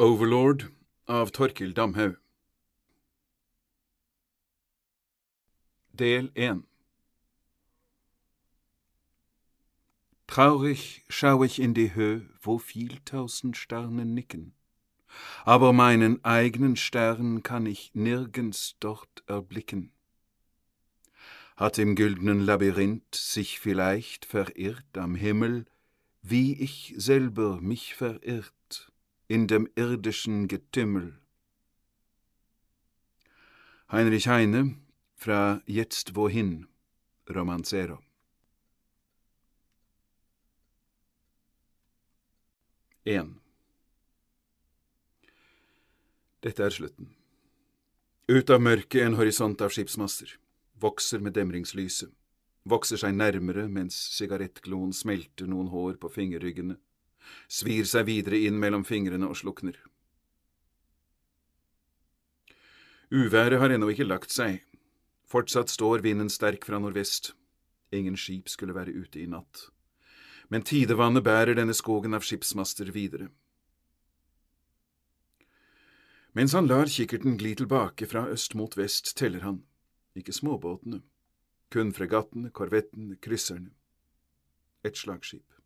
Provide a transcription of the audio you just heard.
Overlord av Torkil Damhaug. Del 1 Traurig schaue ich in die Höhe, wo viel tausend Sterne nicken, aber meinen eigenen Stern kann ich nirgends dort erblicken. Hat im güldenen Labyrinth sich vielleicht verirrt am Himmel, wie ich selber mich verirrt. in dem irdischen Getümmel. Heinrich Heine fra Jetzt wohin, romansero. En. Dette er slutten. Ut av mørket en horisont av skipsmasser, vokser med demringslyset, vokser seg nærmere mens sigarettgloen smelter noen hår på fingerryggene, svir seg videre inn mellom fingrene og slukner. Uværet har ennå ikke lagt seg. Fortsatt står vinden sterk fra nordvest. Ingen skip skulle være ute i natt. Men tidevannet bærer denne skogen av skipsmaster videre. Mens han lar kikkerten gli tilbake fra øst mot vest, teller han, ikke småbåtene, kun fregattene, korvettene, krysserne. Et slagskip.